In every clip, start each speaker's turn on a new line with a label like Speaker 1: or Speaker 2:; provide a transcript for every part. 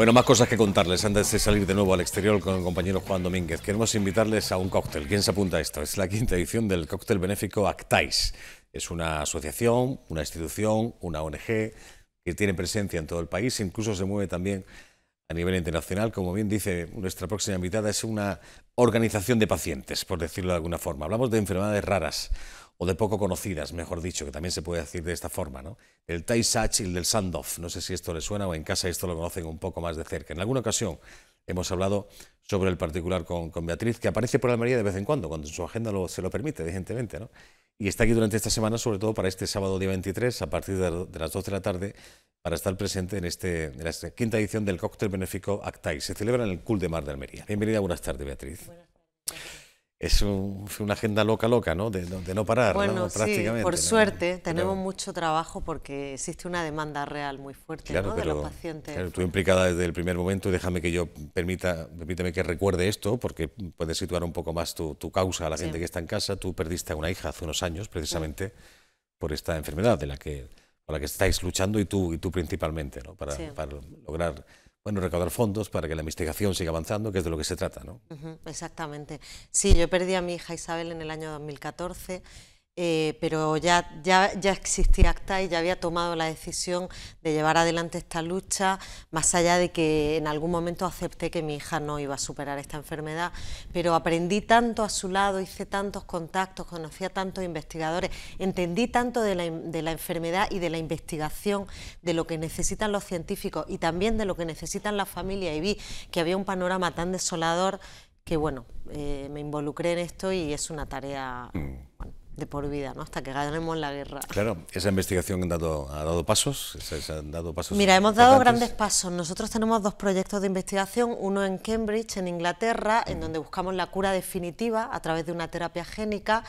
Speaker 1: Bueno, más cosas que contarles antes de salir de nuevo al exterior con el compañero Juan Domínguez. Queremos invitarles a un cóctel. ¿Quién se apunta a esto? Es la quinta edición del cóctel benéfico Actais. Es una asociación, una institución, una ONG que tiene presencia en todo el país, incluso se mueve también a nivel internacional. Como bien dice nuestra próxima invitada, es una organización de pacientes, por decirlo de alguna forma. Hablamos de enfermedades raras o de poco conocidas, mejor dicho, que también se puede decir de esta forma, ¿no? El Tai y el del Sandoff, no sé si esto le suena o en casa esto lo conocen un poco más de cerca. En alguna ocasión hemos hablado sobre el particular con, Beatriz, que aparece por Almería de vez en cuando, cuando su agenda lo, se lo permite, evidentemente, ¿no? Y está aquí durante esta semana, sobre todo para este sábado día 23, a partir de, las 12 de la tarde, para estar presente en, este, la quinta edición del cóctel benéfico ACTAI. Se celebra en el Cul de Mar de Almería. Bienvenida, buenas tardes, Beatriz es una agenda loca, loca, ¿no? De, de no parar, bueno, Sí, Por suerte,
Speaker 2: tenemos mucho trabajo porque existe una demanda real muy fuerte ¿no? de los pacientes. Claro, tú
Speaker 1: implicada desde el primer momento y déjame que yo permita, permítame que recuerde esto porque puedes situar un poco más tu, causa a la gente que está en casa. Tú perdiste a una hija hace unos años precisamente por esta enfermedad de la que, por la que estáis luchando y tú, y tú principalmente, ¿no? Para, para lograr bueno, recaudar fondos para que la investigación siga avanzando, que es de lo que se trata, ¿no?
Speaker 2: exactamente. Sí, yo perdí a mi hija Isabel en el año 2014 eh, pero ya, ya, existía ACTA y ya había tomado la decisión de llevar adelante esta lucha, más allá de que en algún momento acepté que mi hija no iba a superar esta enfermedad, pero aprendí tanto a su lado, hice tantos contactos, conocí a tantos investigadores, entendí tanto de la, enfermedad y de la investigación, de lo que necesitan los científicos y también de lo que necesitan las familias y vi que había un panorama tan desolador que bueno, eh, me involucré en esto y es una tarea... Mm de por vida, ¿no? hasta que ganemos la guerra.
Speaker 1: Claro, esa investigación ha dado, pasos, Mira, hemos dado grandes
Speaker 2: pasos. Nosotros tenemos dos proyectos de investigación, uno en Cambridge, en Inglaterra, en donde buscamos la cura definitiva a través de una terapia génica.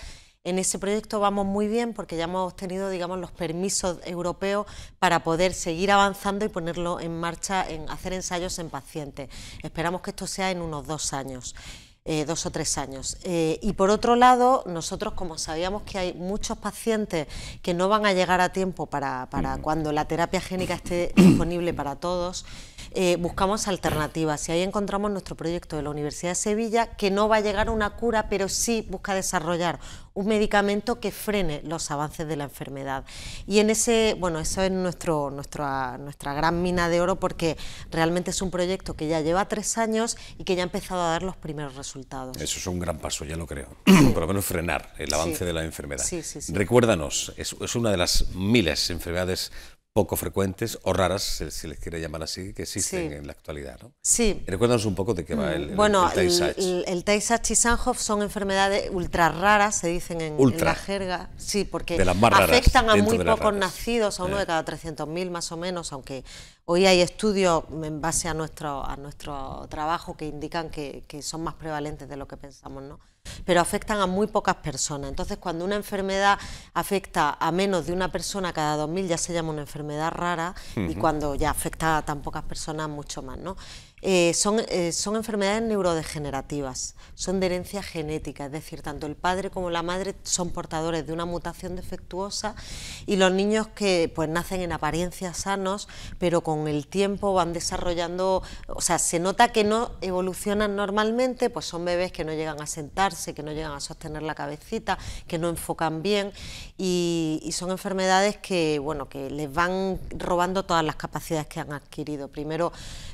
Speaker 2: En ese proyecto vamos muy bien porque ya hemos obtenido, digamos, los permisos europeos para poder seguir avanzando y ponerlo en marcha, en hacer ensayos en pacientes. Esperamos que esto sea en unos dos años. Eh, dos o tres años. Eh, y por otro lado, nosotros como sabíamos que hay muchos pacientes que no van a llegar a tiempo para, para cuando la terapia génica esté disponible para todos, eh, buscamos alternativas y ahí encontramos nuestro proyecto de la Universidad de Sevilla que no va a llegar a una cura, pero sí busca desarrollar un medicamento que frene los avances de la enfermedad. Y en ese, bueno, eso es nuestro, nuestra, nuestra gran mina de oro porque realmente es un proyecto que ya lleva tres años y que ya ha empezado a dar los primeros resultados.
Speaker 1: Eso es un gran paso, ya lo creo. Por lo menos frenar el avance de la enfermedad. Sí, Recuérdanos, es, es una de las miles de enfermedades poco frecuentes o raras, si les quiere llamar así, que existen en la actualidad. ¿no? Sí. Recuérdanos un poco de qué va el, el, tay
Speaker 2: El, el y Sanhoff son enfermedades ultra raras, se dicen en, la jerga. Sí, porque afectan a muy pocos nacidos, a uno de eh. cada 300.000 más o menos, aunque Hoy hay estudios en base a nuestro, a nuestro trabajo que indican que, son más prevalentes de lo que pensamos, ¿no? pero afectan a muy pocas personas. Entonces, cuando una enfermedad afecta a menos de una persona cada 2.000, ya se llama una enfermedad rara, y cuando ya afecta a tan pocas personas, mucho más. ¿no? Eh, son, eh, son, enfermedades neurodegenerativas, son de herencia genética, es decir, tanto el padre como la madre son portadores de una mutación defectuosa y los niños que pues nacen en apariencia sanos, pero con el tiempo van desarrollando, o sea, se nota que no evolucionan normalmente, pues son bebés que no llegan a sentarse, que no llegan a sostener la cabecita, que no enfocan bien y, y son enfermedades que, bueno, que les van robando todas las capacidades que han adquirido. Primero,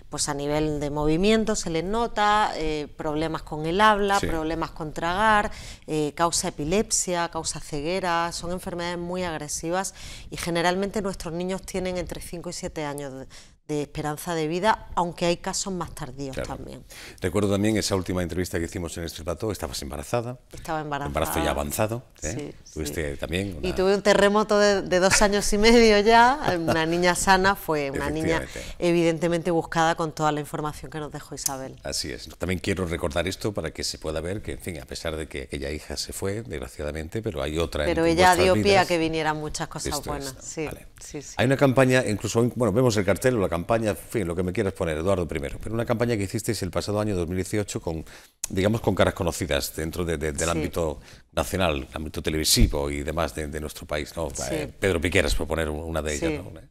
Speaker 2: pues a nivel de movimiento se le nota, eh, problemas con el habla, problemas con tragar, eh, causa epilepsia, causa ceguera, son enfermedades muy agresivas y generalmente nuestros niños tienen entre 5 y 7 años de, de esperanza de vida, aunque hay casos más tardíos también.
Speaker 1: Recuerdo también esa última entrevista que hicimos en este plato, estabas embarazada. Estaba embarazada. Embarazo ya avanzado. ¿eh? Sí, Tuviste sí. también.
Speaker 2: Y tuve un terremoto de, dos años y medio ya. Una niña sana fue una niña evidentemente buscada con toda la información que nos dejó Isabel. Así es.
Speaker 1: También quiero recordar esto para que se pueda ver que, en fin, a pesar de que aquella hija se fue, desgraciadamente, pero hay otra. Pero ella dio pie a que vinieran
Speaker 2: muchas cosas buenas. Sí, vale.
Speaker 1: Hay una campaña, incluso, bueno, vemos el cartel o la campaña, fin, lo que me quieras poner, Eduardo primero, pero una campaña que hicisteis el pasado año 2018 con, digamos, con caras conocidas dentro del ámbito nacional, ámbito televisivo y demás de, nuestro país, ¿no? Eh, Pedro Piqueras, por poner una de ellas, eh,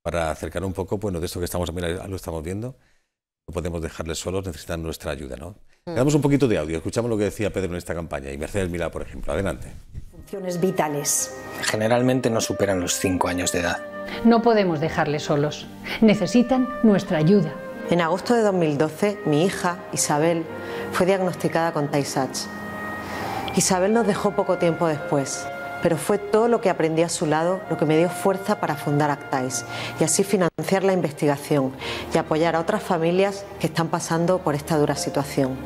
Speaker 1: Para acercar un poco, bueno, de esto que estamos, lo estamos viendo, no podemos dejarles solos, necesitan nuestra ayuda, ¿no? Le mm. damos un poquito de audio, escuchamos lo que decía Pedro en esta campaña y Mercedes Milá, por ejemplo. Adelante.
Speaker 2: ...funciones vitales.
Speaker 3: Generalmente no superan los 5 años de edad.
Speaker 2: No podemos dejarles solos. Necesitan nuestra ayuda. En agosto de 2012, mi hija, Isabel, fue diagnosticada con Tay Sachs. Isabel nos dejó poco tiempo después, pero fue todo lo que aprendí a su lado lo que me dio fuerza para fundar Actais y así financiar la investigación y apoyar a otras familias que están pasando por esta dura situación.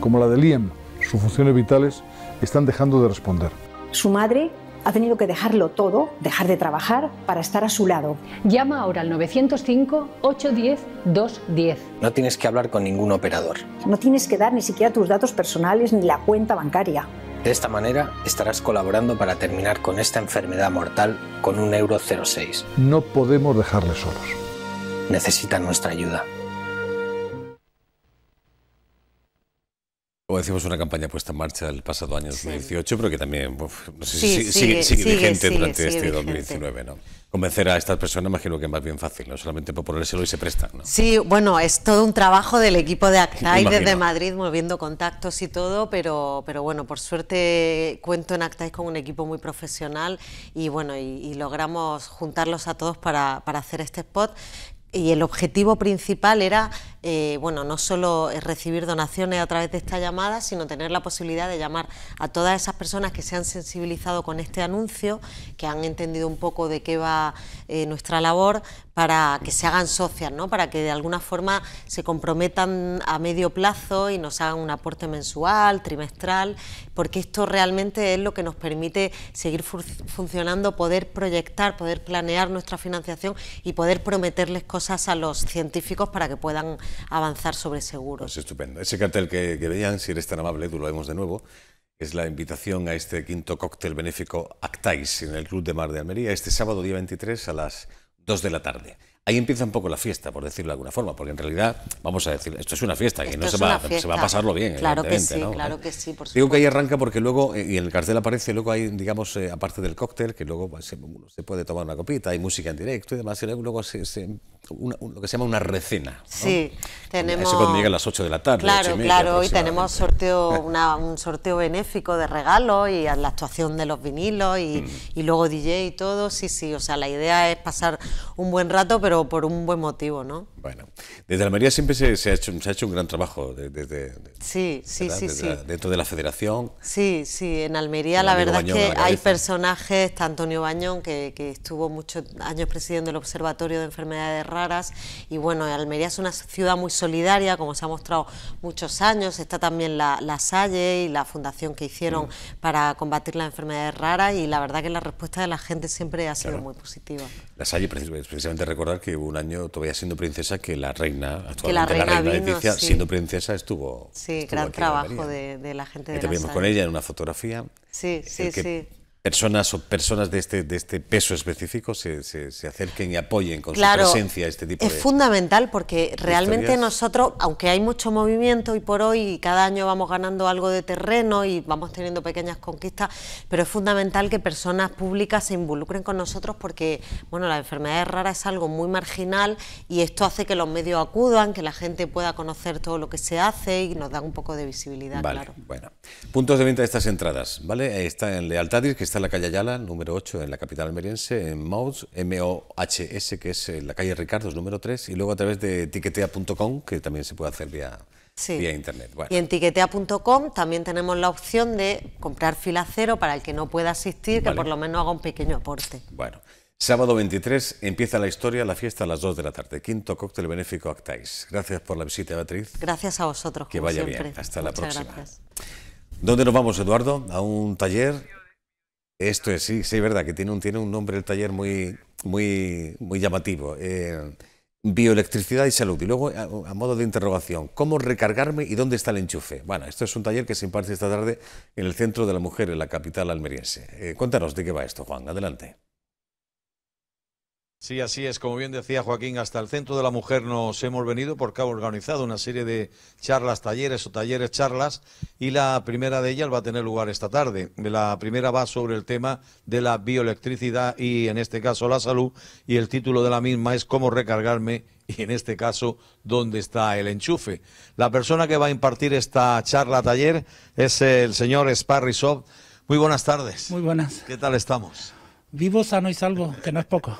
Speaker 4: Como la de Liam, sus funciones vitales están dejando de responder.
Speaker 2: Su madre ha tenido que dejarlo todo, dejar de trabajar, para estar a su lado. Llama ahora al 905-810-210.
Speaker 1: No tienes que hablar con ningún operador.
Speaker 2: No tienes que dar ni siquiera tus datos personales ni la cuenta bancaria.
Speaker 1: De esta manera estarás colaborando para terminar con esta enfermedad mortal con un euro 06.
Speaker 2: No podemos dejarle solos.
Speaker 3: Necesitan nuestra ayuda.
Speaker 1: Como decimos una campaña puesta en marcha el pasado año 2018, pero que también sigue, vigente durante este 2019. ¿no? Convencer a estas personas imagino que es más bien fácil, no solamente por
Speaker 2: ponérselo y se prestan. ¿no? Sí, bueno, es todo un trabajo del equipo de ACTAI desde Madrid, moviendo contactos y todo, pero, pero bueno, por suerte cuento en ACTAI con un equipo muy profesional y bueno, y, logramos juntarlos a todos para, para hacer este spot y el objetivo principal era eh, bueno, no solo eh, recibir donaciones a través de esta llamada, sino tener la posibilidad de llamar a todas esas personas que se han sensibilizado con este anuncio, que han entendido un poco de qué va eh, nuestra labor, para que se hagan socias, ¿no? para que de alguna forma se comprometan a medio plazo y nos hagan un aporte mensual, trimestral, porque esto realmente es lo que nos permite seguir funcionando, poder proyectar, poder planear nuestra financiación y poder prometerles cosas a los científicos para que puedan avanzar sobre seguros. Es pues estupendo.
Speaker 1: Ese cartel que, veían, si eres tan amable, tú lo vemos de nuevo, es la invitación a este quinto cóctel benéfico Actais en el Club de Mar de Almería, este sábado día 23 a las 2 de la tarde. Ahí empieza un poco la fiesta, por decirlo de alguna forma, porque en realidad, vamos a decir, esto es una fiesta y no se va, a pasarlo bien. Claro que sí, claro
Speaker 2: que sí, por Digo que
Speaker 1: ahí arranca porque luego, eh, y en el cartel aparece, luego hay, digamos, eh, aparte del cóctel, que luego pues, se, puede tomar una copita, hay música en directo y demás, y luego se lo que se llama una recena. Sí,
Speaker 2: tenemos... Eso llega a
Speaker 1: las 8 de la tarde. Claro, claro, hoy tenemos
Speaker 2: sorteo, un sorteo benéfico de regalos... y la actuación de los vinilos y, mm. luego DJ y todo. Sí, sí, o sea, la idea es pasar un buen rato, pero por un buen motivo, ¿no?
Speaker 1: Bueno, desde Almería siempre se, ha, hecho, un gran trabajo. Desde,
Speaker 2: sí, sí, sí, sí. dentro
Speaker 1: de la federación.
Speaker 2: Sí, sí, en Almería la verdad es que hay personajes, está Antonio Bañón, que, estuvo muchos años presidiendo el Observatorio de Enfermedades raras. Y bueno, Almería es una ciudad muy solidaria, como se ha mostrado muchos años. Está también la, Salle y la fundación que hicieron mm. para combatir las enfermedades raras. Y la verdad que la respuesta de la gente siempre ha sido muy positiva.
Speaker 1: La Salle, precisamente recordar que hubo un año, todavía siendo princesa, que la reina, actualmente que la reina, siendo princesa, estuvo.
Speaker 2: Sí, gran trabajo de, la gente de la Salle. con ella
Speaker 1: en una fotografía. Sí, eh, sí, sí personas o personas de este, de este peso específico se, se, acerquen y apoyen con su presencia este tipo es Es
Speaker 2: fundamental porque realmente nosotros, aunque hay mucho movimiento y por hoy cada año vamos ganando algo de terreno y vamos teniendo pequeñas conquistas, pero es fundamental que personas públicas se involucren con nosotros porque bueno, la enfermedad rara es algo muy marginal y esto hace que los medios acudan, que la gente pueda conocer todo lo que se hace y nos da un poco de visibilidad,
Speaker 1: Bueno, puntos de venta de estas entradas, ¿vale? Está en Lealtadis, que está en la calle Ayala, número 8, en la capital almeriense, en Mohs M-O-H-S, que es eh, la calle Ricardo número 3, y luego a través de tiquetea.com, que también se puede hacer vía, internet. Y en
Speaker 2: tiquetea.com también tenemos la opción de comprar fila cero para el que no pueda asistir, que por lo menos haga un pequeño aporte.
Speaker 1: Bueno. Sábado 23 empieza la historia, la fiesta a las 2 de la tarde. Quinto cóctel benéfico Actais, Gracias por la visita, Beatriz.
Speaker 2: Gracias a vosotros. Que vaya bien. Hasta la próxima. Gracias.
Speaker 1: ¿Dónde nos vamos, Eduardo? ¿A un taller? Esto es, sí, sí, es verdad, que tiene un, tiene un nombre el taller muy, muy, muy llamativo. Eh, bioelectricidad y salud. Y luego, a, modo de interrogación, ¿cómo recargarme y dónde está el enchufe? Bueno, esto es un taller que se imparte esta tarde en el Centro de la Mujer, en la capital almeriense. Eh, cuéntanos de qué va esto, Juan. Adelante.
Speaker 4: Sí, así es. Como bien decía Joaquín, hasta el Centro de la Mujer nos hemos venido porque ha organizado una serie de charlas, talleres o talleres, charlas, y la primera de ellas va a tener lugar esta tarde. La primera va sobre el tema de la bioelectricidad y, en este caso, la salud, y el título de la misma es Cómo recargarme y en este caso dónde está el enchufe. La persona que va a impartir esta charla taller es el señor Sparrisov. Muy buenas tardes. Muy buenas. ¿Qué tal estamos?
Speaker 5: Vivo, sano y salvo, que no es poco.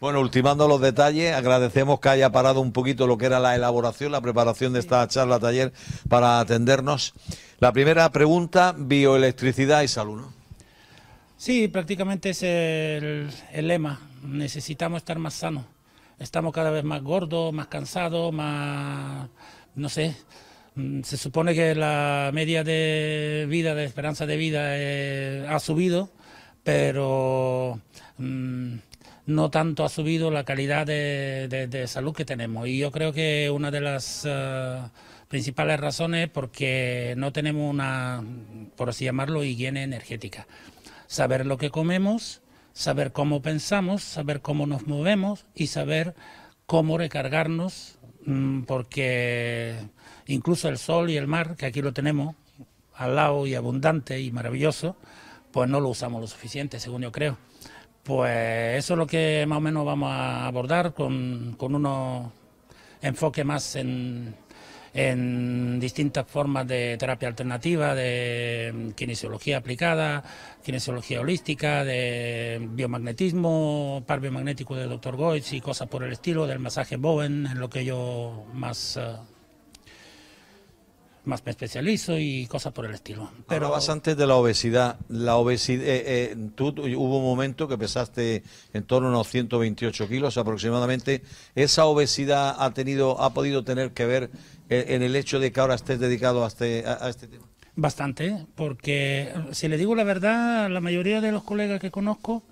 Speaker 4: Bueno, ultimando los detalles, agradecemos que haya parado un poquito lo que era la elaboración, la preparación de esta charla taller para atendernos. La primera pregunta, bioelectricidad y salud. ¿no?
Speaker 5: Sí, prácticamente es el, lema. Necesitamos estar más sanos. Estamos cada vez más gordos, más cansados, más... no sé. Mm, se supone que la media de vida, de esperanza de vida, eh, ha subido, pero... Mm, no tanto ha subido la calidad de, salud que tenemos. Y yo creo que una de las eh, principales razones es porque no tenemos una, por así llamarlo, higiene energética. Saber lo que comemos, saber cómo pensamos, saber cómo nos movemos y saber cómo recargarnos, mm, porque incluso el sol y el mar, que aquí lo tenemos al lado y abundante y maravilloso, pues no lo usamos lo suficiente, según yo creo. Pues eso es lo que más o menos vamos a abordar con, con enfoque más en, distintas formas de terapia alternativa, de kinesiología aplicada, kinesiología holística, de biomagnetismo, par biomagnético del doctor Goetz y cosas por el estilo, del masaje Bowen, en lo que yo más... Eh, más me especializo y cosas por el estilo. Pero
Speaker 4: Hablabas antes de la obesidad. La obesidad eh, eh, tú, hubo un momento que pesaste en torno a unos 128 kilos aproximadamente. ¿Esa obesidad ha, tenido, ha podido tener que ver eh, en el hecho de que ahora estés dedicado a este, a, este
Speaker 5: tema? Bastante, porque si le digo la verdad, la mayoría de los colegas que conozco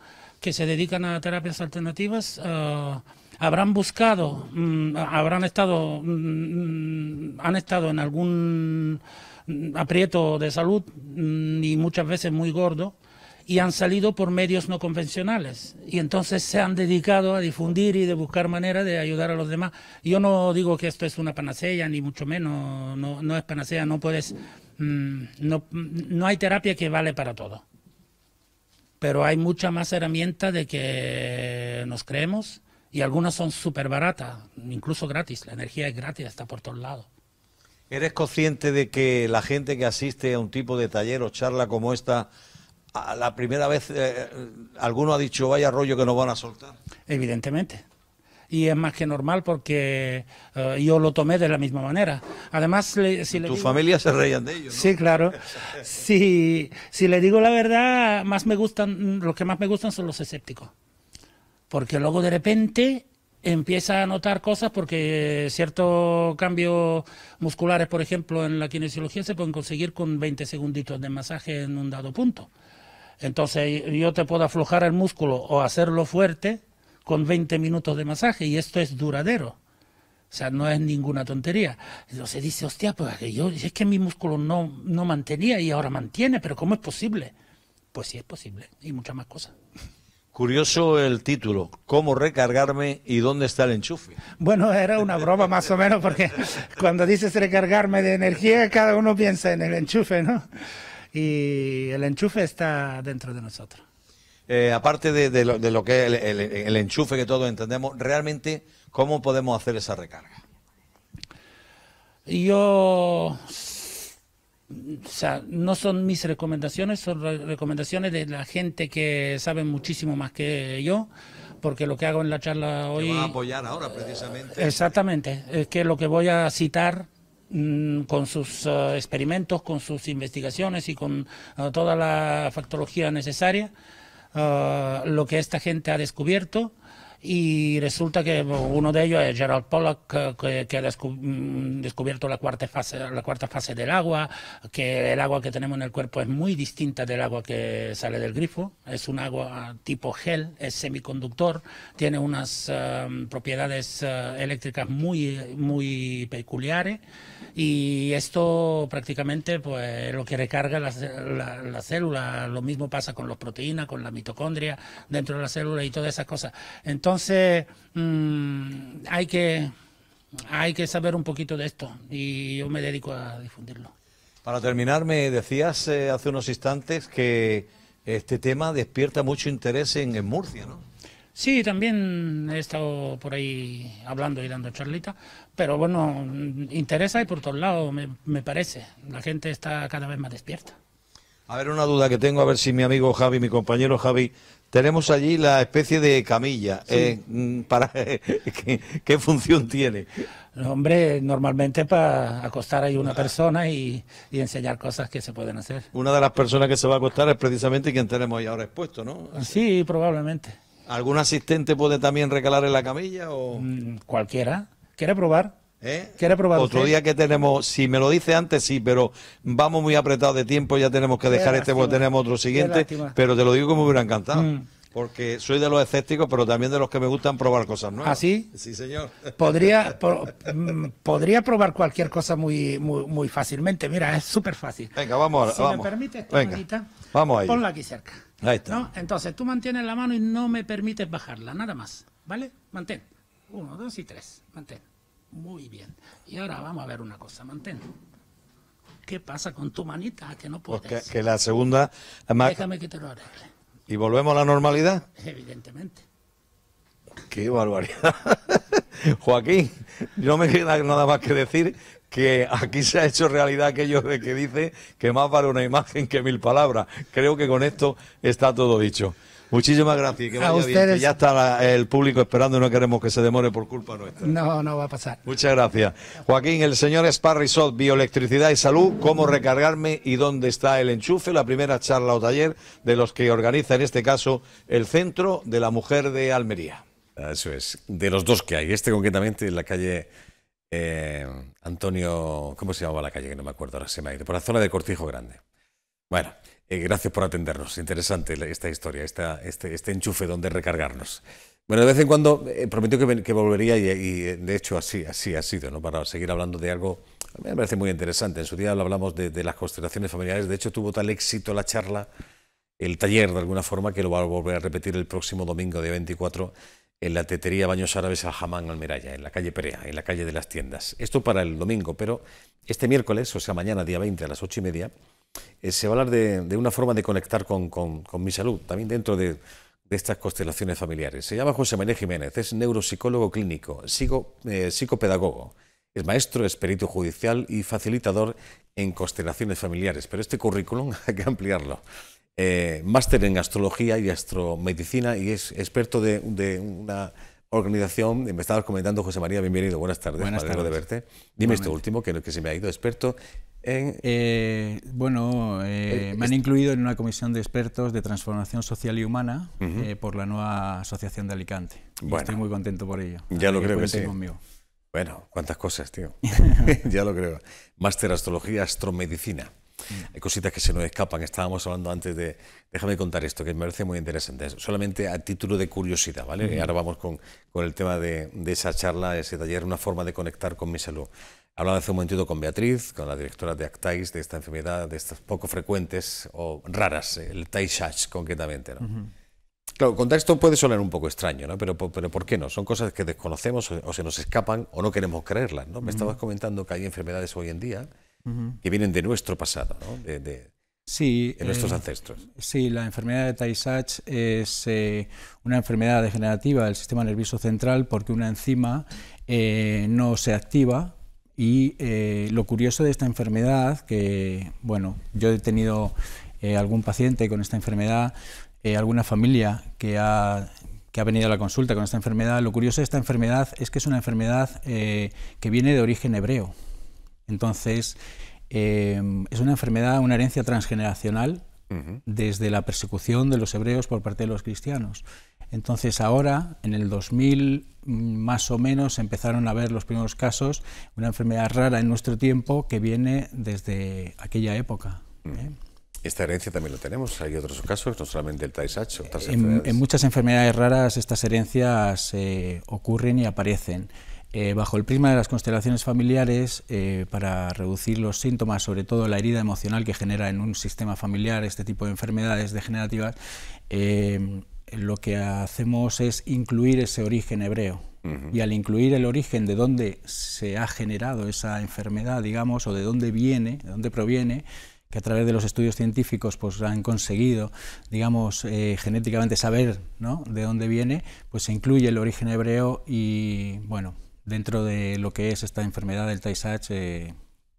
Speaker 5: que se dedican a terapias alternativas... Ah, habrán buscado, mm, habrán estado, mm, mm, han estado en algún aprieto de salud y muchas veces muy gordo y han salido por medios no convencionales y entonces se han dedicado a difundir y de buscar manera de ayudar a los demás. Yo no digo que esto es una panacea ni mucho menos, no, es panacea, no puedes, no hay terapia que vale para todo pero hay mucha más herramienta de que nos creemos y algunas son súper baratas, incluso gratis. La energía es gratis, está por todos lados.
Speaker 4: ¿Eres consciente de que la gente que asiste a un tipo de taller o charla como esta, la primera vez eh, alguno ha dicho vaya rollo que nos van a soltar?
Speaker 5: Evidentemente. Y es más que normal porque eh, yo lo tomé de la misma manera. Además, si Tu familia se reían de ellos. Sí, claro. si, si le digo la verdad, más me gustan, los que más me gustan son los escépticos porque luego de repente empieza a notar cosas porque ciertos cambios musculares, por ejemplo, en la kinesiología se pueden conseguir con 20 segunditos de masaje en un dado punto. Entonces yo te puedo aflojar el músculo o hacerlo fuerte con 20 minutos de masaje y esto es duradero. O sea, no es ninguna tontería. Entonces dice, hostia, pues yo, es que mi músculo no, no mantenía y ahora mantiene, pero ¿cómo es posible? Pues sí es posible y muchas más cosas.
Speaker 4: Curioso el título, ¿cómo recargarme y dónde está el enchufe?
Speaker 5: Bueno, era una broma más o menos porque cuando dices recargarme de energía, cada uno piensa en el enchufe, ¿no? Y el enchufe está dentro de nosotros.
Speaker 4: Eh, aparte de, lo, que es el, enchufe que todos entendemos, realmente, ¿cómo podemos hacer esa recarga?
Speaker 5: Yo o no son mis recomendaciones, son recomendaciones de la gente que sabe muchísimo más que yo, porque lo que hago en la charla hoy... Te a apoyar ahora precisamente. Exactamente, es que lo que voy a citar mm, con sus eh, experimentos, con sus investigaciones y con eh, toda la factología necesaria, eh, lo que esta gente ha descubierto y resulta que uno de ellos es Gerald Pollack, que, ha mm, descubierto la cuarta, fase, la cuarta fase del agua, que el agua que tenemos en el cuerpo es muy distinta del agua que sale del grifo, es un agua tipo gel, es semiconductor, tiene unas em, propiedades eh, eléctricas muy, muy peculiares y esto prácticamente pues, lo que recarga la, célula, lo mismo pasa con las proteínas, con la mitocondria dentro de la célula y todas esas cosas. Entonces, mm, hay, que, hay que saber un poquito de esto y yo me dedico a difundirlo.
Speaker 4: Para terminar, me decías eh, hace unos instantes que este tema despierta mucho interés en, Murcia, ¿no?
Speaker 5: Sí, también he estado por ahí hablando y dando charlita pero bueno, interesa y por todos lados, me parece. La gente está cada vez más despierta.
Speaker 4: A ver, una duda que tengo, a ver si mi amigo Javi, mi compañero Javi, tenemos allí la especie de camilla. Eh, mm, para, ¿qué, función tiene?
Speaker 5: hombre, normalmente para acostar ahí una persona y, enseñar cosas que se pueden hacer.
Speaker 4: Una de las personas que se va a acostar es precisamente quien tenemos ahí ahora expuesto, ¿no? Ah, sí,
Speaker 5: probablemente.
Speaker 4: ¿Algún asistente puede también recalar en la camilla? o mm,
Speaker 5: Cualquiera. ¿Quiere probar? ¿Eh? ¿Quiere probar Otro día
Speaker 4: que tenemos, si me lo dice antes, sí, pero vamos muy apretados de tiempo, ya tenemos que dejar este porque tenemos otro siguiente, pero te lo digo como me hubiera encantado. Mm. Porque soy de los escépticos, pero también de los que me gustan probar cosas nuevas. ¿Así? ¿Ah, sí, señor.
Speaker 5: Podría, mm, podría probar cualquier cosa muy, muy, fácilmente. Mira, es súper fácil. Venga,
Speaker 4: vamos ahora. Si me permites, Venga, manita,
Speaker 5: vamos ahí. ponla aquí cerca. Ahí está. Entonces tú mantienes la mano y no me permites bajarla, nada más. ¿Vale? Mantén. Uno, dos y tres. Mantén. Muy bien. Y ahora vamos a ver una cosa, mantén. ¿Qué pasa con tu manita? Que no pues puedes. que,
Speaker 4: la segunda... Déjame
Speaker 5: que te lo arregle.
Speaker 4: ¿Y volvemos a la normalidad?
Speaker 5: Evidentemente.
Speaker 4: ¡Qué barbaridad! Joaquín, no me queda nada más que decir que aquí se ha hecho realidad aquello de que dice que más vale una imagen que mil palabras. Creo que con esto está todo dicho. Muchísimas gracias que vaya ya está el público esperando y no queremos que se demore por culpa
Speaker 5: nuestra. No, no va a pasar.
Speaker 4: Muchas gracias. Joaquín, el señor Sparrisot, Bioelectricidad y Salud, cómo recargarme y dónde está el enchufe, la primera charla o taller de los que organiza en este caso
Speaker 1: el Centro de la Mujer de Almería. Eso es, de los dos que hay, este concretamente en la calle eh, Antonio, ¿cómo se llamaba la calle? Que no me acuerdo ahora, se me ha ido, por la zona de Cortijo Grande. Bueno, eh, gracias por atendernos. Interesante esta historia, este, este, enchufe donde recargarnos. Bueno, de vez en cuando eh, prometió que, volvería y, de hecho así, así ha sido, ¿no? Para seguir hablando de algo, me parece muy interesante. En su día hablamos de, las constelaciones familiares. De hecho, tuvo tal éxito la charla, el taller de alguna forma, que lo va a volver a repetir el próximo domingo de 24 en la tetería Baños Árabes al Jamán Almeralla, en la calle Perea, en la calle de las tiendas. Esto para el domingo, pero este miércoles, o sea, mañana, día 20 a las 8 y media, eh, se va a hablar de, una forma de conectar con, mi salud, también dentro de, estas constelaciones familiares. Se llama José María Jiménez, es neuropsicólogo clínico, eh, psicopedagogo. Es maestro, espíritu judicial y facilitador en constelaciones familiares, pero este currículum hay que ampliarlo. Eh, máster en astrología y astromedicina y es experto de una organización me estabas comentando, José María, bienvenido, buenas tardes, buenas de verte. Dime esto último, que, que se me ha ido, experto
Speaker 3: en... Eh, bueno, eh, eh, me han incluido en una comisión de expertos de transformación social y humana por la nueva Asociación de Alicante. estoy muy contento por ello. Ya lo creo que sí. Conmigo.
Speaker 1: Bueno, cuántas cosas, tío. ya lo creo. Máster Astrología, Astromedicina. Mm. Hay cositas que se nos escapan. Estábamos hablando antes de. Déjame contar esto, que me parece muy interesante. Solamente a título de curiosidad, ¿vale? Y mm. Ahora vamos con, con el tema de, de, esa charla, ese taller, una forma de conectar con mi salud. Hablaba hace un momentito con Beatriz, con la directora de Actais, de esta enfermedad, de estas poco frecuentes o raras, el Taishach, concretamente, ¿no? Claro, contar esto puede sonar un poco extraño, ¿no? Pero, pero ¿por qué no? Son cosas que desconocemos o, se nos escapan o no queremos creerlas, ¿no? Me estabas comentando que hay enfermedades hoy en día que vienen de nuestro pasado, de,
Speaker 3: sí, nuestros eh, ancestros. Sí, la enfermedad de Tay-Sachs es eh, una enfermedad degenerativa del sistema nervioso central porque una enzima eh, no se activa. Y lo curioso de esta enfermedad, que bueno, yo he tenido algún paciente con esta enfermedad, alguna familia que ha venido a la consulta con esta enfermedad. Lo curioso de esta enfermedad es que es una enfermedad que viene de origen hebreo. Entonces, em, es una enfermedad, una herencia transgeneracional desde la persecución de los hebreos por parte de los cristianos. Entonces ahora, en el 2000 mm, más o menos, empezaron a ver los primeros casos, una enfermedad rara en nuestro tiempo que viene desde aquella época.
Speaker 1: ¿eh? Esta herencia también la tenemos, hay otros casos, no solamente el Taisacho En,
Speaker 3: muchas enfermedades raras estas herencias eh, ocurren y aparecen. Eh, bajo el prisma de las constelaciones familiares, eh, para reducir los síntomas, sobre todo la herida emocional que genera en un sistema familiar este tipo de enfermedades degenerativas, eh, lo que hacemos es incluir ese origen hebreo. Y al incluir el origen de dónde se ha generado esa enfermedad, digamos, o de dónde viene, de dónde proviene, que a través de los estudios científicos pues, han conseguido, digamos, genéticamente saber ¿no? de dónde viene, pues se incluye el origen hebreo y, bueno, dentro de lo que es esta enfermedad del tay eh,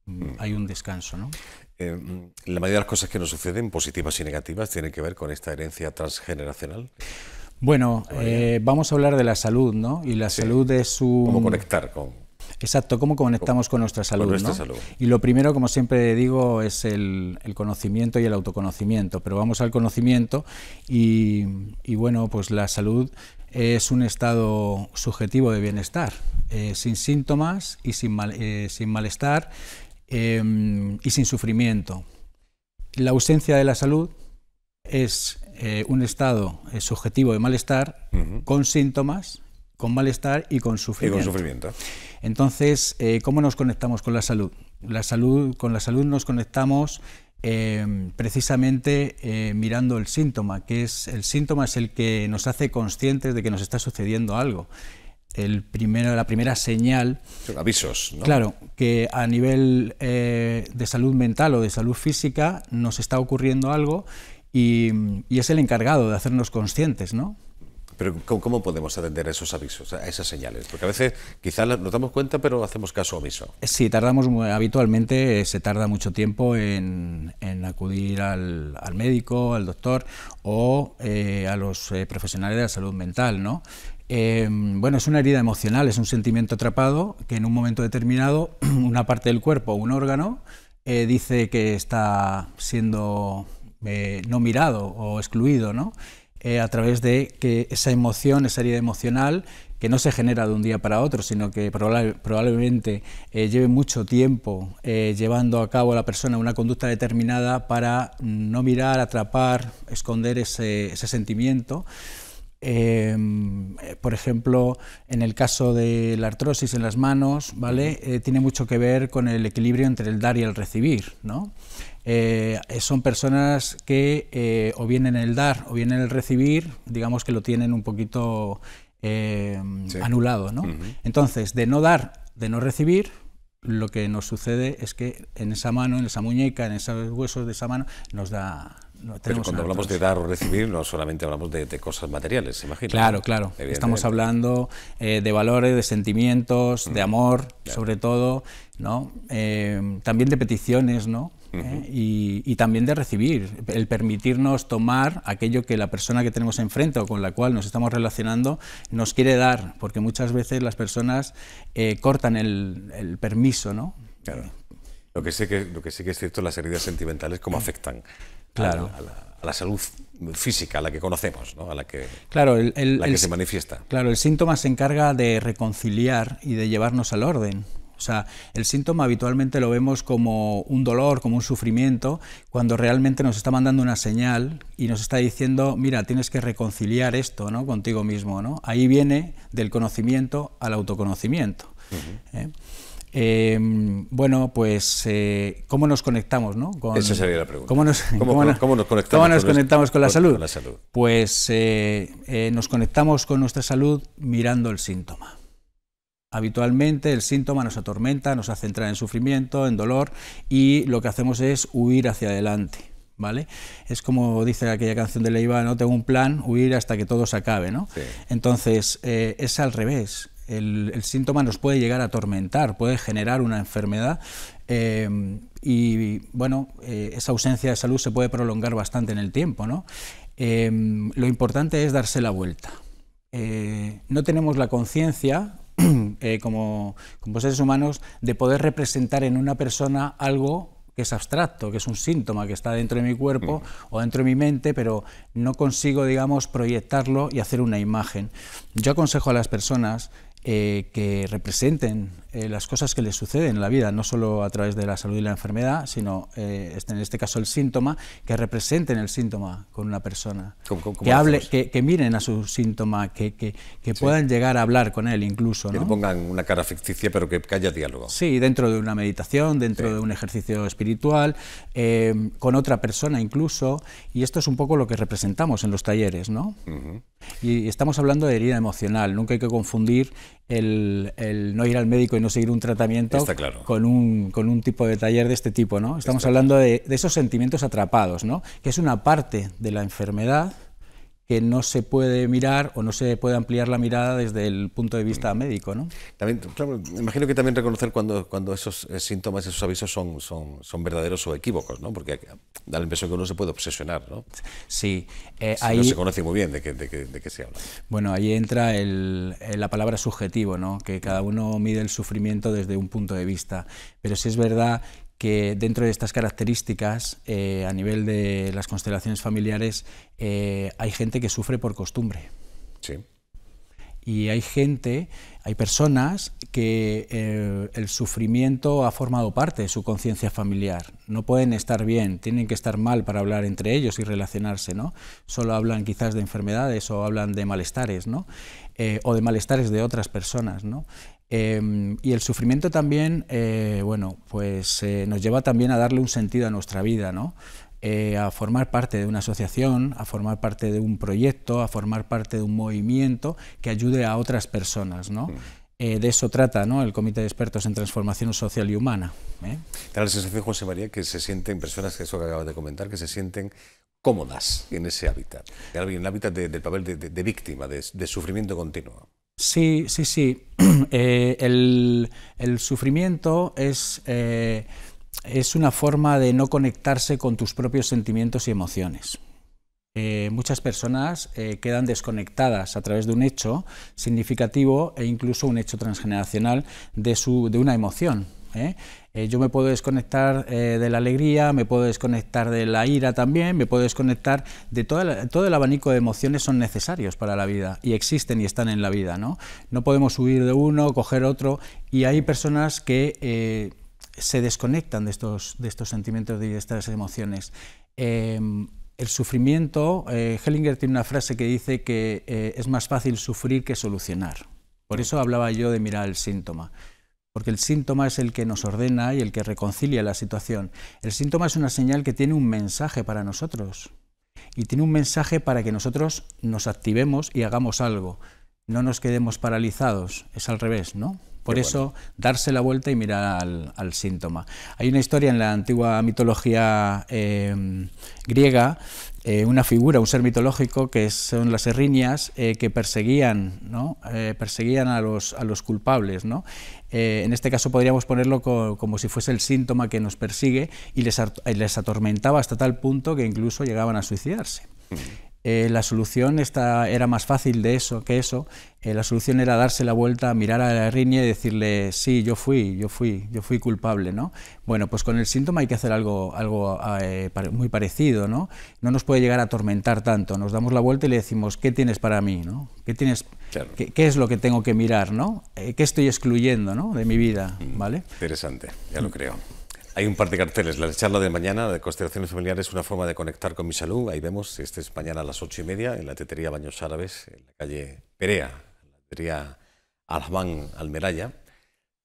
Speaker 3: mm. hay un descanso, ¿no? Eh,
Speaker 1: mm, la mayoría de las cosas que nos suceden, positivas y negativas, tienen que ver con esta herencia transgeneracional.
Speaker 3: Bueno, eh, vamos a hablar de la salud, ¿no? Y la salud es un... ¿Cómo conectar con...? Exacto, cómo conectamos con nuestra salud. Con salud. Y lo primero, como siempre digo, es el, conocimiento y el autoconocimiento, pero vamos al conocimiento y bueno, pues la salud es un estado subjetivo de bienestar, eh, sin síntomas y sin, eh, sin malestar em, y sin sufrimiento. La ausencia de la salud es eh, un estado subjetivo de malestar con síntomas, con malestar y con sufrimiento. Y sufrimiento. Entonces, ¿cómo nos conectamos con la salud? La salud con la salud nos conectamos Em, precisamente eh, mirando el síntoma, que es el síntoma es el que nos hace conscientes de que nos está sucediendo algo. El primero, la primera señal.
Speaker 1: avisos, ¿no? Claro,
Speaker 3: que a nivel eh, de salud mental o de salud física nos está ocurriendo algo y, y es el encargado de hacernos conscientes, ¿no?
Speaker 1: Pero ¿cómo podemos atender esos avisos, a esas señales? Porque a veces quizás nos damos cuenta, pero hacemos caso omiso.
Speaker 3: Sí, tardamos habitualmente, eh, se tarda mucho tiempo en, acudir al, médico, al doctor o eh, a los eh, profesionales de la salud mental, ¿no? Em, bueno, es una herida emocional, es un sentimiento atrapado que en un momento determinado una parte del cuerpo, un órgano, dice que está siendo no mirado o excluido, ¿no? Eh, a través de que esa emoción, esa herida emocional, que no se genera de un día para otro, sino que probablemente eh, lleve mucho tiempo eh, llevando a cabo la persona una conducta determinada para no mirar, atrapar, esconder ese sentimiento. Em, eh, por ejemplo, en el caso de la artrosis en las manos, ¿vale? Eh, tiene mucho que ver con el equilibrio entre el dar y el recibir. ¿no? Eh, son personas que o bien el dar o bien el recibir, digamos que lo tienen un poquito em, anulado. ¿no? Entonces, de no dar, de no recibir, lo que nos sucede es que en esa mano, en esa muñeca, en esos huesos de esa mano, nos da, pero cuando hablamos de
Speaker 1: dar o recibir, no solamente hablamos de, cosas materiales, imagino. Claro, claro. Estamos
Speaker 3: hablando eh, de valores, de sentimientos, de mm. amor, sobre todo, ¿no? Eh, también de peticiones, ¿no? Eh, y, también de recibir, el permitirnos tomar aquello que la persona que tenemos enfrente o con la cual nos estamos relacionando nos quiere dar, porque muchas veces las personas cortan el, permiso, ¿no?
Speaker 1: Lo que, sí que, lo que sí que es cierto, las heridas sentimentales, cómo mm. afectan claro. a, la, salud física, a la que conocemos, ¿no? a la que,
Speaker 3: claro, el, que se manifiesta. Claro, el síntoma se encarga de reconciliar y de llevarnos al orden. O sea, el síntoma habitualmente lo vemos como un dolor, como un sufrimiento, cuando realmente nos está mandando una señal y nos está diciendo, mira, tienes que reconciliar esto ¿no? contigo mismo. ¿no? Ahí viene del conocimiento al autoconocimiento. Em, bueno, pues, eh, ¿cómo nos conectamos? ¿no? Esa sería la pregunta. ¿Cómo nos, conectamos, nos con, conectamos con, la salud? Pues eh, eh, nos conectamos con nuestra salud mirando el síntoma. Habitualmente el síntoma nos atormenta, nos hace entrar en sufrimiento, en dolor y lo que hacemos es huir hacia adelante. ¿Vale? Es como dice aquella canción de Leiva, no tengo un plan, huir hasta que todo se acabe, ¿no? Entonces, es al revés el, síntoma nos puede llegar a atormentar, puede generar una enfermedad eh, y bueno, eh, esa ausencia de salud se puede prolongar bastante en el tiempo. ¿no? Eh, lo importante es darse la vuelta. no tenemos la conciencia como, seres humanos de poder representar en una persona algo que es abstracto, que es un síntoma que está dentro de mi cuerpo mm. o dentro de mi mente, pero no consigo, digamos, proyectarlo y hacer una imagen. Yo aconsejo a las personas eh, que representen eh, las cosas que les suceden en la vida, no solo a través de la salud y la enfermedad, sino eh, este, en este caso el síntoma, que representen el síntoma con una persona, que, hable, que, miren a su síntoma, que, puedan llegar a hablar con él incluso. ¿no? le pongan una cara ficticia, pero que haya diálogo. Sí, dentro de una meditación, dentro de un ejercicio espiritual, con otra persona incluso, y esto es un poco lo que representamos en los talleres, ¿no? y estamos hablando de herida emocional, nunca hay que confundir el, no ir al médico y no seguir un tratamiento con, un, con un tipo de taller de este tipo. ¿no? Estamos hablando de, de esos sentimientos atrapados, ¿no? que es una parte de la enfermedad que no se puede mirar o no se puede ampliar la mirada desde el punto de vista mm. médico, ¿no? También, claro,
Speaker 1: imagino que también reconocer cuando, cuando esos eh, síntomas, esos avisos son, son, son verdaderos o equívocos, ¿no? Porque da la impresión que uno se puede obsesionar, ¿no? Sí. Eh, ahí, se conoce muy bien de qué,
Speaker 3: se habla. Bueno, ahí entra la palabra subjetivo, ¿no? Que cada uno mide el sufrimiento desde un punto de vista. Pero si es verdad que dentro de estas características, eh, a nivel de las constelaciones familiares, eh, hay gente que sufre por costumbre. Sí. Y hay gente, hay personas que eh, el sufrimiento ha formado parte de su conciencia familiar. No pueden estar bien, tienen que estar mal para hablar entre ellos y relacionarse, ¿no? Solo hablan quizás de enfermedades o hablan de malestares, ¿no? o de malestares de otras personas, ¿no? Em, y el sufrimiento también, eh, bueno, pues eh, nos lleva también a darle un sentido a nuestra vida, ¿no? Eh, a formar parte de una asociación, a formar parte de un proyecto, a formar parte de un movimiento que ayude a otras personas, ¿no? de eso trata el Comité de Expertos en Transformación Social y Humana.
Speaker 1: Da la sensación, José María, que se sienten personas, que eso que acabas de comentar, que se sienten cómodas en ese hábitat, en el hábitat del papel de víctima, de sufrimiento continuo.
Speaker 3: Sí, sí, sí. Eh, el, sufrimiento es, eh, es, una forma de no conectarse con tus propios sentimientos y emociones. Eh, muchas personas quedan desconectadas a través de un hecho significativo e incluso un hecho transgeneracional de, su, de una emoción. Eh, yo me puedo desconectar eh, de la alegría, me puedo desconectar de la ira también, me puedo desconectar de todo el, abanico de emociones son necesarios para la vida y existen y están en la vida. No, no podemos huir de uno, coger otro y hay personas que eh, se desconectan de estos, de estos sentimientos y de estas emociones. Em, el sufrimiento, Hellinger tiene una frase que dice que es más fácil sufrir que solucionar. Por eso hablaba yo de mirar el síntoma porque el síntoma es el que nos ordena y el que reconcilia la situación. El síntoma es una señal que tiene un mensaje para nosotros y tiene un mensaje para que nosotros nos activemos y hagamos algo. No nos quedemos paralizados, es al revés, ¿no? Por eso, darse la vuelta y mirar al, síntoma. Hay una historia en la antigua mitología eh, griega eh, una figura, un ser mitológico que son las errinias eh, que perseguían, ¿no? Eh, perseguían a, los, a los culpables. ¿no? en este caso podríamos ponerlo como si fuese el síntoma que nos persigue y les, les atormentaba hasta tal punto que incluso llegaban a suicidarse. Mm. Eh, la solución era más fácil de eso que eso. Eh, la solución era darse la vuelta, mirar a la riña y decirle, sí, yo fui, yo fui, yo fui culpable. ¿no? Bueno, pues con el síntoma hay que hacer algo, algo eh, muy parecido. ¿no? no nos puede llegar a atormentar tanto. Nos damos la vuelta y le decimos, ¿qué tienes para mí? ¿no? ¿Qué, tienes, ¿qué, es lo que tengo que mirar? ¿no? ¿Qué estoy excluyendo ¿no? de mi vida? Mm, ¿vale?
Speaker 1: Interesante, ya lo creo. Hay un par de carteles. La charla de mañana de constelaciones familiares es una forma de conectar con mi salud. Ahí vemos, este es mañana a las ocho y media en la tetería Baños Árabes, en la calle Perea, en la tetería Alhamán Almeraya.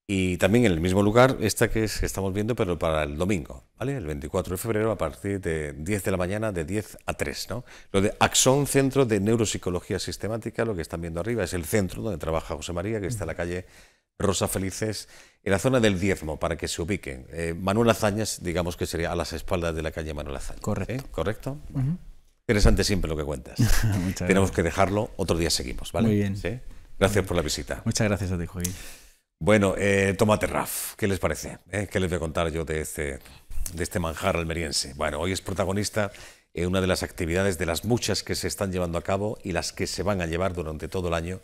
Speaker 1: Y también en el mismo lugar, esta que, estamos viendo, pero para el domingo, ¿vale? El 24 de febrero a partir de 10 de la mañana, de 10 a 3, Lo de AXON, Centro de Neuropsicología Sistemática, lo que están viendo arriba, es el centro donde trabaja José María, que está en la calle Rosa Felices, en la zona del diezmo, para que se ubiquen. Eh, Manuel Azañas, digamos que sería a las espaldas de la calle Manuel Azañas. ¿eh? Correcto. ¿Correcto? Interesante siempre lo que cuentas. Tenemos que dejarlo, otro día seguimos, ¿vale? Muy bien. Gracias por la visita.
Speaker 3: Muchas gracias a ti, Joaquín.
Speaker 1: Bueno, eh, Tomate Raf, ¿qué les parece? ¿Qué les voy a contar yo de este, de este manjar almeriense? Bueno, hoy es protagonista en una de las actividades de las muchas que se están llevando a cabo y las que se van a llevar durante todo el año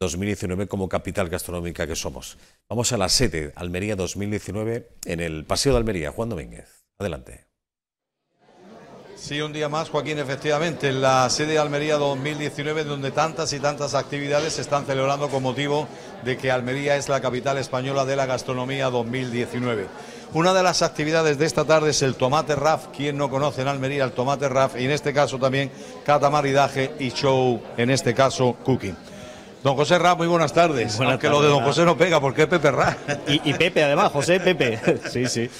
Speaker 1: 2019 como capital gastronómica que somos. Vamos a la sede Almería 2019 en el Paseo de Almería. Juan Domínguez, adelante.
Speaker 4: Sí, un día más, Joaquín, efectivamente, en la sede de Almería 2019, donde tantas y tantas actividades se están celebrando con motivo de que Almería es la capital española de la gastronomía 2019. Una de las actividades de esta tarde es el Tomate Raf. Quien no conoce en Almería el Tomate Raf? Y en este caso también catamaridaje y show, en este caso cooking. Don José Ra, muy buenas tardes. Buenas Aunque lo de don José no pega porque es Pepe Ra. Y, Pepe, además, José Pepe. Sí, sí.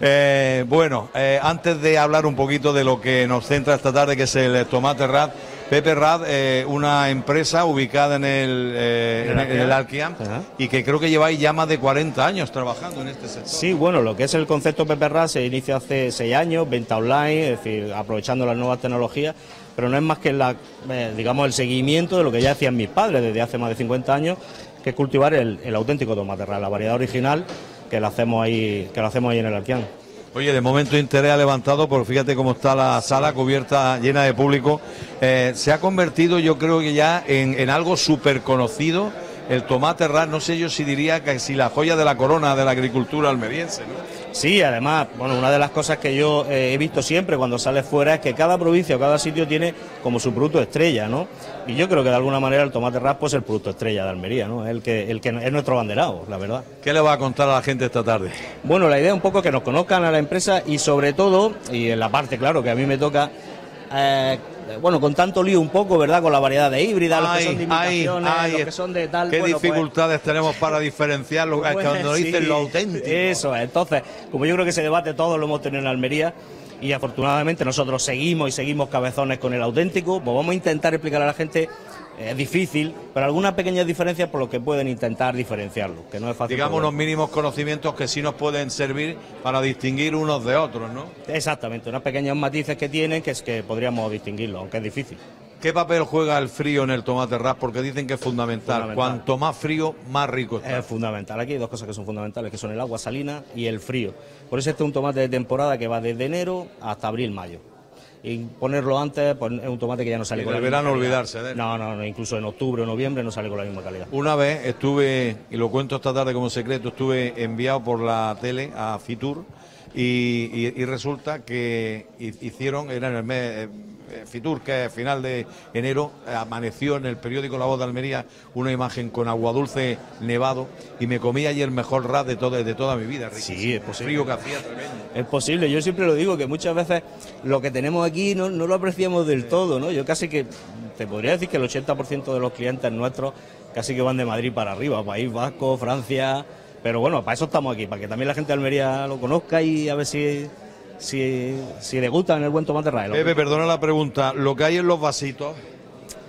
Speaker 4: Eh, bueno, eh, antes de hablar un poquito de lo que nos centra esta tarde, que es el eh, Tomate Rad, Pepe Rad, una empresa ubicada en el, Alquiam
Speaker 6: y que creo que lleváis ya
Speaker 4: más de 40 años trabajando en este
Speaker 6: sector. Sí, bueno, lo que es el concepto Pepe Rad se inicia hace 6 años, venta online, es decir, aprovechando las nuevas tecnologías pero no es más que eh, digamos, el seguimiento de lo que ya hacían mis padres desde hace más de 50 años, que es cultivar el, auténtico auténtico tomaterral, la variedad original que lo hacemos ahí, que lo hacemos ahí en el Alquián.
Speaker 4: Oye, de momento interés ha levantado, porque fíjate cómo está la sala cubierta, llena de público. Eh, se ha convertido, yo creo que ya, en, algo súper conocido. El tomate no sé yo si diría que si la joya de
Speaker 6: la corona de la agricultura almeriense. ¿no? Sí, además, bueno, una de las cosas que yo eh, he visto siempre cuando sales fuera es que cada provincia o cada sitio tiene como su producto estrella, ¿no? Y yo creo que de alguna manera el tomate raspo pues, es el producto estrella de Almería, ¿no? Es el que, el que es nuestro banderado, la verdad. ¿Qué le va a contar a la gente esta tarde? Bueno, la idea es un poco que nos conozcan a la empresa y sobre todo, y en la parte, claro, que a mí me toca, eh, eh, bueno, con tanto lío un poco, ¿verdad? Con la variedad de híbridas, los que son de imitaciones, que son de tal. Qué pues dificultades tenemos para diferenciar lo, pues, cuando dicen lo auténtico. Eso Entonces, como yo creo que ese debate todo lo hemos tenido en Almería, y afortunadamente nosotros seguimos y seguimos cabezones con el auténtico, pues vamos a intentar explicar a la gente es difícil, pero algunas pequeñas diferencias por lo que pueden intentar diferenciarlo, que no es fácil. Digamos unos mínimos conocimientos que sí nos pueden servir para distinguir unos de otros, ¿no? Exactamente, unas pequeñas matices que tienen que es que podríamos distinguirlo, aunque es difícil. ¿Qué papel juega el frío en el tomate ras? Porque dicen que es fundamental. Cuanto más frío, más rico está. Es fundamental. Aquí hay dos cosas que son fundamentales, que son el agua salina y el frío. Por eso este es un tomate de temporada que va desde enero hasta abril-mayo y ponerlo antes, pues, es un tomate que ya no sale con la misma calidad. olvidarse de No, no, no, incluso en octubre o noviembre no sale con la misma calidad.
Speaker 4: Una vez estuve, y lo cuento esta tarde como secreto, estuve enviado por la tele a Fitur y, y resulta que hicieron, era en el mes eh, eh, Fitur, que a eh, final de enero eh, amaneció en el periódico La Voz de Almería una imagen con agua dulce nevado y me comí ayer el mejor
Speaker 6: rat de, todo, de toda mi vida. Sí, es posible. que Es posible, yo siempre lo digo, que muchas veces lo que tenemos aquí no, lo apreciamos del todo, ¿no? Yo casi que te podría decir que el 80% de los clientes nuestros casi que van de Madrid para arriba, País Vasco, Francia, pero bueno, para eso estamos aquí, para que también la gente de Almería lo conozca y a ver si si, si le gustan el buen tomate rayo. Pepe, perdona la pregunta. Lo que hay en los vasitos.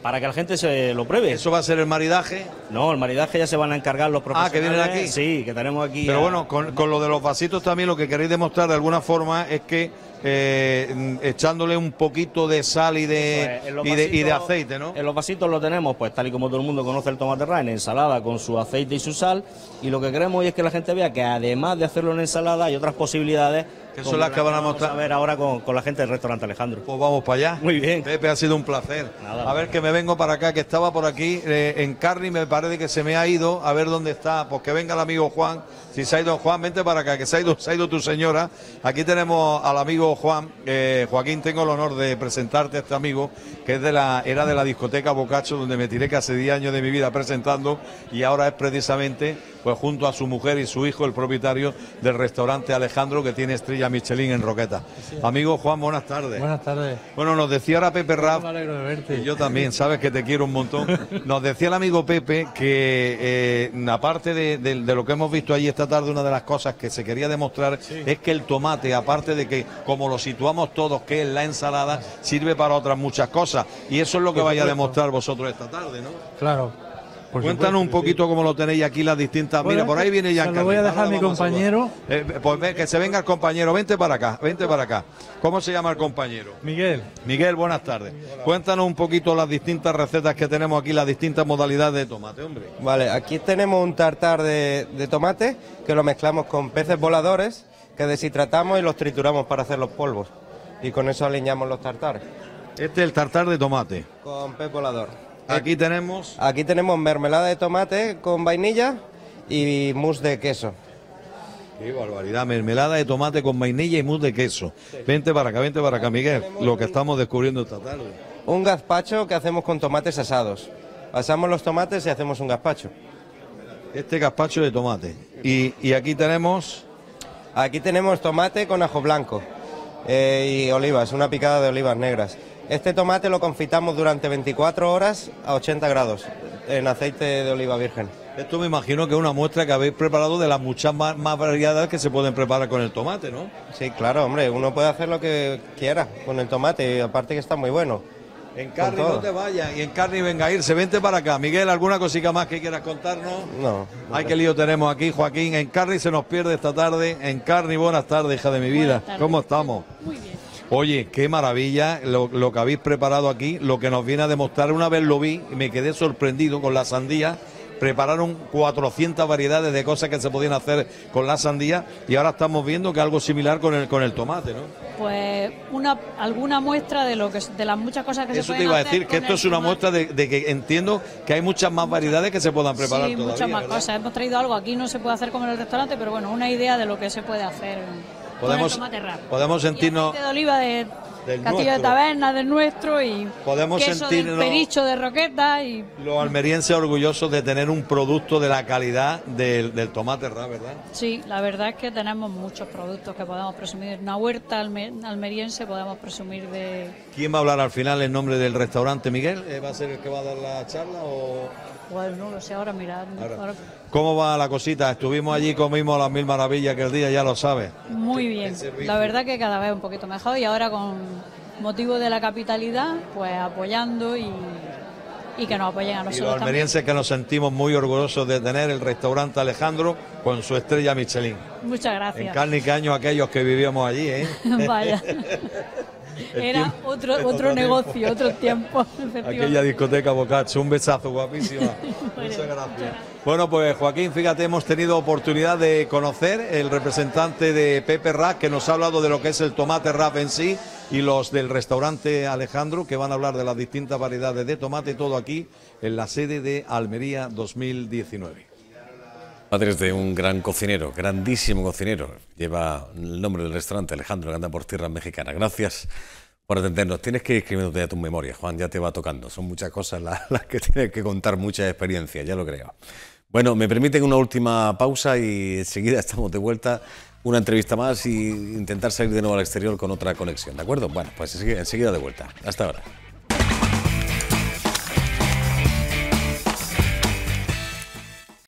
Speaker 6: Para que la gente se lo pruebe. ¿Eso va a ser el maridaje? No, el maridaje ya se van a encargar los profesionales. Ah, que vienen aquí. Sí, que tenemos aquí. Pero bueno,
Speaker 4: con, lo de los vasitos también lo que queréis demostrar de alguna forma es que eh,
Speaker 6: echándole un poquito de sal y de, y, de, aceite, ¿no? En los vasitos lo tenemos, pues tal y como todo el mundo conoce el tomate en ensalada con su aceite y su sal. Y lo que queremos hoy es que la gente vea que además de hacerlo en ensalada hay otras posibilidades las que van a mostrar. a ver ahora con, la gente del restaurante Alejandro. Pues vamos para
Speaker 4: allá. Muy bien. Pepe, ha sido un
Speaker 6: placer. a ver que me vengo para acá, que
Speaker 4: estaba por aquí eh, en Carri, me parece que se me ha ido. A ver dónde está. Porque pues venga el amigo Juan ha ido Juan, vente para acá, que se ha ido, tu señora. Aquí tenemos al amigo Juan. Eh, Joaquín, tengo el honor de presentarte a este amigo, que es de la, era de la discoteca Bocacho, donde me tiré casi 10 años de mi vida presentando, y ahora es precisamente, pues junto a su mujer y su hijo, el propietario del restaurante Alejandro, que tiene estrella Michelin en Roqueta. Amigo Juan, buenas tardes. Buenas tardes. Bueno, nos decía ahora Pepe Rap. yo también, sabes que te quiero un montón. Nos decía el amigo Pepe que, eh, aparte de, de lo que hemos visto allí esta tarde una de las cosas que se quería demostrar es que el tomate, aparte de que como lo situamos todos, que es la ensalada, sirve para otras muchas cosas. Y eso es lo que vaya a demostrar vosotros esta tarde, ¿no? Claro. Cuéntanos un poquito cómo lo tenéis aquí las distintas. Pues Mira, por ahí este, viene ya. Lo voy a dejar a mi compañero. Eh, pues ven, que se venga el compañero. Vente para acá, vente para acá. ¿Cómo se llama el compañero? Miguel. Miguel, buenas tardes. Cuéntanos un poquito las distintas recetas que tenemos
Speaker 7: aquí, las distintas modalidades de tomate, hombre. Vale, aquí tenemos un tartar de, de tomate que lo mezclamos con peces voladores que deshidratamos y los trituramos para hacer los polvos. Y con eso alineamos los tartares. Este es el tartar de tomate. Con pez volador. Aquí tenemos. Aquí tenemos mermelada de tomate con vainilla y mousse de queso.
Speaker 4: Qué barbaridad, mermelada de tomate con vainilla y mousse de queso. Vente para acá, vente
Speaker 7: para acá, Miguel, lo que estamos descubriendo esta tarde. Un gazpacho que hacemos con tomates asados. Pasamos los tomates y hacemos un gazpacho. Este gazpacho de tomate. Y, aquí tenemos... Aquí tenemos tomate con ajo blanco eh, y olivas, una picada de olivas negras. Este tomate lo confitamos durante 24 horas a 80 grados en aceite de oliva virgen. Esto me imagino que es una muestra que habéis preparado de las muchas más, variadas variedades que se pueden preparar con el tomate, ¿no? Sí, claro, hombre, uno puede hacer lo que quiera con el tomate, aparte que está muy bueno.
Speaker 4: En carne no te vayas
Speaker 7: y en carne venga a irse,
Speaker 4: vente para acá. Miguel, ¿alguna cosita más que quieras contarnos?
Speaker 7: No. Ay, qué lío tenemos aquí, Joaquín. En
Speaker 4: carne se nos pierde esta tarde. En carne, buenas tardes, hija de mi vida. ¿Cómo estamos? Muy bien. Oye, qué maravilla lo, que habéis preparado aquí, lo que nos viene a demostrar. Una vez lo vi y me quedé sorprendido con la sandía. Prepararon 400 variedades de cosas que se podían hacer con la sandía y ahora estamos viendo que algo similar con el con el tomate,
Speaker 7: ¿no? Pues
Speaker 2: una alguna muestra de lo que de las muchas cosas que se pueden hacer Eso te iba a decir que esto es una
Speaker 4: muestra de, que entiendo que hay muchas más variedades que se puedan preparar sí, muchas más cosas.
Speaker 2: Hemos traído algo aquí no se puede hacer como en el restaurante, pero bueno, una idea de lo que se puede hacer podemos, podemos sentirnos... de oliva de del Castillo de Taberna, del nuestro, y
Speaker 4: podemos sentirnos, pericho
Speaker 2: de Roqueta. Y... Los
Speaker 4: almerienses orgullosos de tener un producto de la calidad del, tomate tomate ¿verdad?
Speaker 2: Sí, la verdad es que tenemos muchos productos que podemos presumir. Una huerta almeriense podemos presumir de...
Speaker 4: ¿Quién va a hablar al final en nombre del restaurante, Miguel? Eh, ¿Va a ser el que va a dar la
Speaker 2: charla o...? Bueno, no lo sé, ahora mirad.
Speaker 4: ¿Cómo va la cosita? Estuvimos allí, comimos las mil maravillas que el día, ya lo sabe.
Speaker 2: Muy bien, la verdad que cada vez un poquito mejor y ahora con motivo de la capitalidad, pues apoyando y, que nos apoyen a nosotros. Y los
Speaker 4: almerienses que nos sentimos muy orgullosos de tener el restaurante Alejandro con su estrella Michelin.
Speaker 5: Muchas gracias. En carne
Speaker 4: y caño aquellos que vivíamos allí, ¿eh?
Speaker 5: Vaya. Era otro, otro, negocio, otro tiempo. Aquella
Speaker 4: discoteca Bocacho, un besazo guapísima. bueno, Bueno, pues Joaquín, fíjate, hemos tenido oportunidad de conocer el representante de Pepe Rack, que nos ha hablado de lo que es el tomate rap en sí, y los del restaurante Alejandro, que van a hablar de las distintas variedades de tomate, todo aquí en la sede de Almería 2019.
Speaker 1: Padres de un gran cocinero, grandísimo cocinero. Lleva el nombre del restaurante, Alejandro, que anda por tierras mexicanas. Gracias por atendernos. Tienes que escribirte ya tu memoria, Juan, ya te va tocando. Son muchas cosas las, que tienes que contar, muchas experiencias, ya lo creo. Bueno, me permiten una última pausa y enseguida estamos de vuelta. Una entrevista más y intentar salir de nuevo al exterior con otra conexión, ¿de acuerdo? Bueno, pues enseguida de vuelta. Hasta ahora.